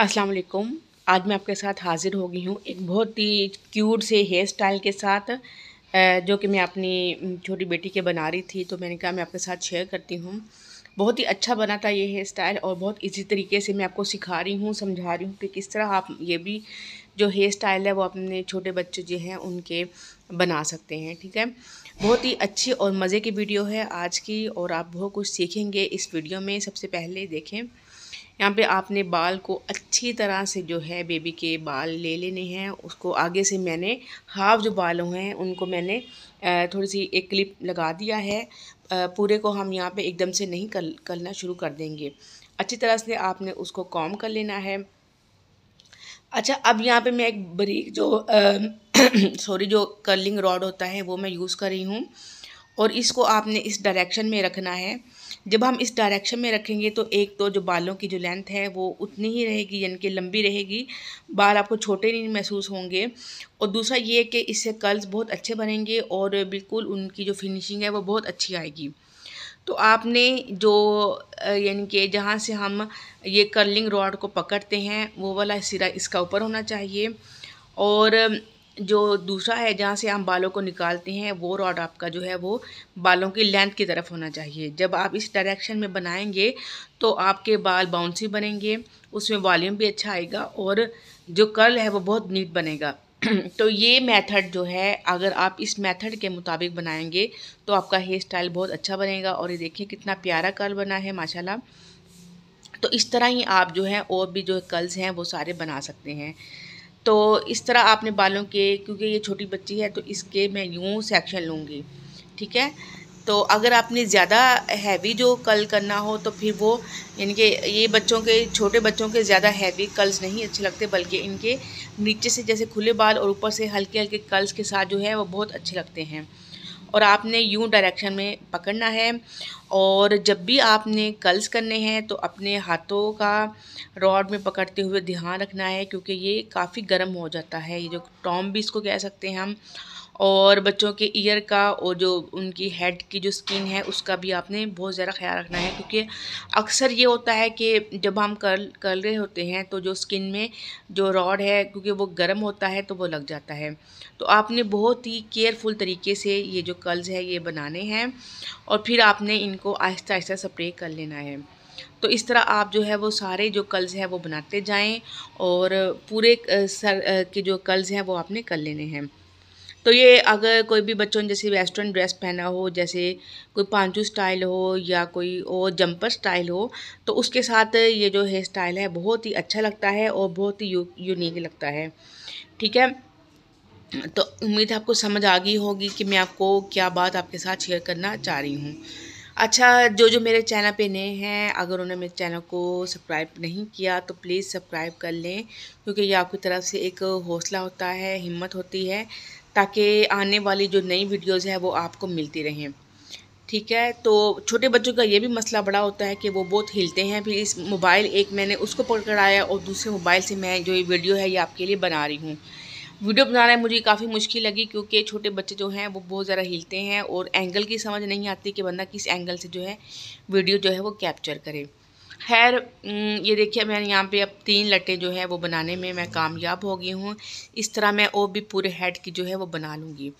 अस्सलाम वालेकुम आज मैं आपके साथ हाज़िर हो गई हूँ एक बहुत ही क्यूट से हेयर स्टाइल के साथ जो कि मैं अपनी छोटी बेटी के बना रही थी तो मैंने कहा मैं आपके साथ शेयर करती हूँ बहुत ही अच्छा बना था ये हेयर स्टाइल और बहुत इज़ी तरीके से मैं आपको सिखा रही हूँ समझा रही हूँ कि किस तरह आप ये भी जो हेयर स्टाइल है वो अपने छोटे बच्चे जो हैं उनके बना सकते हैं ठीक है बहुत ही अच्छी और मज़े की वीडियो है आज की और आप बहुत कुछ सीखेंगे इस वीडियो में सबसे पहले देखें यहाँ पे आपने बाल को अच्छी तरह से जो है बेबी के बाल ले लेने हैं उसको आगे से मैंने हाफ जो बाल हैं उनको मैंने थोड़ी सी एक क्लिप लगा दिया है पूरे को हम यहाँ पे एकदम से नहीं कर करना शुरू कर देंगे अच्छी तरह से आपने उसको कॉम कर लेना है अच्छा अब यहाँ पे मैं एक बरीक जो सॉरी जो कर्लिंग रॉड होता है वो मैं यूज़ कर रही हूँ और इसको आपने इस डायरेक्शन में रखना है जब हम इस डायरेक्शन में रखेंगे तो एक तो जो बालों की जो लेंथ है वो उतनी ही रहेगी यानी कि लंबी रहेगी बाल आपको छोटे नहीं महसूस होंगे और दूसरा ये कि इससे कर्ल्स बहुत अच्छे बनेंगे और बिल्कुल उनकी जो फिनिशिंग है वो बहुत अच्छी आएगी तो आपने जो यानी कि जहाँ से हम ये कर्लिंग रॉड को पकड़ते हैं वो वाला सिरा इसका ऊपर होना चाहिए और जो दूसरा है जहाँ से हम बालों को निकालते हैं वो रॉड आपका जो है वो बालों की लेंथ की तरफ होना चाहिए जब आप इस डायरेक्शन में बनाएंगे तो आपके बाल बाउंसी बनेंगे उसमें वॉल्यूम भी अच्छा आएगा और जो कर्ल है वो बहुत नीट बनेगा तो ये मेथड जो है अगर आप इस मेथड के मुताबिक बनाएंगे तो आपका हेयर स्टाइल बहुत अच्छा बनेगा और ये देखिए कितना प्यारा कर्ल बना है माशाल्लाह तो इस तरह ही आप जो है और भी जो कर्ल्स हैं वो सारे बना सकते हैं तो इस तरह आपने बालों के क्योंकि ये छोटी बच्ची है तो इसके मैं यूँ सेक्शन लूँगी ठीक है तो अगर आपने ज़्यादा हैवी जो कल करना हो तो फिर वो यानी कि ये बच्चों के छोटे बच्चों के ज़्यादा हैवी कल्स नहीं अच्छे लगते बल्कि इनके नीचे से जैसे खुले बाल और ऊपर से हल्के हल्के कल्स के साथ जो है वो बहुत अच्छे लगते हैं और आपने यूँ डायरेक्शन में पकड़ना है और जब भी आपने कल्स करने हैं तो अपने हाथों का रॉड में पकड़ते हुए ध्यान रखना है क्योंकि ये काफ़ी गर्म हो जाता है ये जो टॉम भी इसको कह सकते हैं हम और बच्चों के ईयर का और जो उनकी हेड की जो स्किन है उसका भी आपने बहुत ज़्यादा ख्याल रखना है क्योंकि अक्सर ये होता है कि जब हम कर कर रहे होते हैं तो जो स्किन में जो रॉड है क्योंकि वो गर्म होता है तो वो लग जाता है तो आपने बहुत ही केयरफुल तरीके से ये जो कर्ल्स है ये बनाने हैं और फिर आपने इनको आहिस्ता आहिस्ता स्प्रे कर लेना है तो इस तरह आप जो है वो सारे जो कल्स हैं वो बनाते जाएं और पूरे सर के जो कल्स हैं वो आपने कर लेने हैं तो ये अगर कोई भी बच्चों ने जैसे वेस्टर्न ड्रेस पहना हो जैसे कोई पांचू स्टाइल हो या कोई और जंपर स्टाइल हो तो उसके साथ ये जो हेयर स्टाइल है बहुत ही अच्छा लगता है और बहुत ही यू, यूनिक लगता है ठीक है तो उम्मीद आपको समझ आ गई होगी कि मैं आपको क्या बात आपके साथ शेयर करना चाह रही हूँ अच्छा जो जो मेरे चैनल पे नए हैं अगर उन्होंने मेरे चैनल को सब्सक्राइब नहीं किया तो प्लीज़ सब्सक्राइब कर लें क्योंकि ये आपकी तरफ से एक हौसला होता है हिम्मत होती है ताकि आने वाली जो नई वीडियोज़ है वो आपको मिलती रहें ठीक है तो छोटे बच्चों का ये भी मसला बड़ा होता है कि वो बहुत हिलते हैं फिर इस मोबाइल एक मैंने उसको पकड़ आया और दूसरे मोबाइल से मैं जो ये वीडियो है ये आपके लिए बना रही हूँ वीडियो बनाना मुझे काफ़ी मुश्किल लगी क्योंकि छोटे बच्चे जो हैं वो बहुत ज़्यादा हिलते हैं और एंगल की समझ नहीं आती कि बंदा किस एंगल से जो है वीडियो जो है वो कैप्चर करे खैर ये देखिए मैंने यहाँ पे अब तीन लटे जो है वो बनाने में मैं कामयाब हो गई हूँ इस तरह मैं और भी पूरे हेड की जो है वो बना लूँगी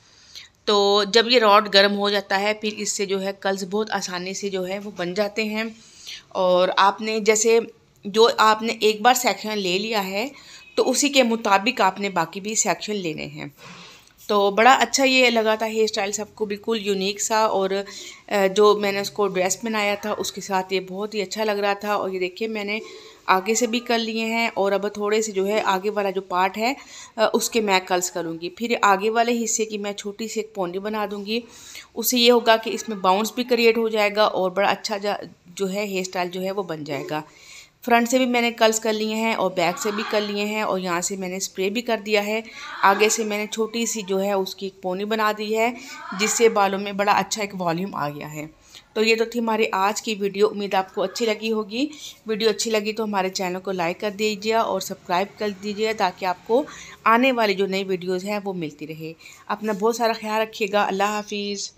तो जब ये रॉड गर्म हो जाता है फिर इससे जो है कल्स बहुत आसानी से जो है वो बन जाते हैं और आपने जैसे जो आपने एक बार सेक्शन ले लिया है तो उसी के मुताबिक आपने बाकी भी सेक्शन लेने हैं तो बड़ा अच्छा ये लगा था हेयर स्टाइल सबको बिल्कुल यूनिक सा और जो मैंने उसको ड्रेस बनाया था उसके साथ ये बहुत ही अच्छा लग रहा था और ये देखिए मैंने आगे से भी कर लिए हैं और अब थोड़े से जो है आगे वाला जो पार्ट है उसके मैं कल्स करूँगी फिर आगे वाले हिस्से की मैं छोटी सी एक पौनी बना दूँगी उससे ये होगा कि इसमें बाउंस भी क्रिएट हो जाएगा और बड़ा अच्छा जो है हेयर स्टाइल जो है वो बन जाएगा फ्रंट से भी मैंने कर्ल्स कर लिए हैं और बैक से भी कर लिए हैं और यहाँ से मैंने स्प्रे भी कर दिया है आगे से मैंने छोटी सी जो है उसकी एक पोनी बना दी है जिससे बालों में बड़ा अच्छा एक वॉल्यूम आ गया है तो ये तो थी हमारी आज की वीडियो उम्मीद आपको अच्छी लगी होगी वीडियो अच्छी लगी तो हमारे चैनल को लाइक कर दीजिए और सब्सक्राइब कर दीजिए ताकि आपको आने वाली जो नई वीडियोज़ हैं वो मिलती रहे अपना बहुत सारा ख्याल रखिएगा अल्लाह हाफिज़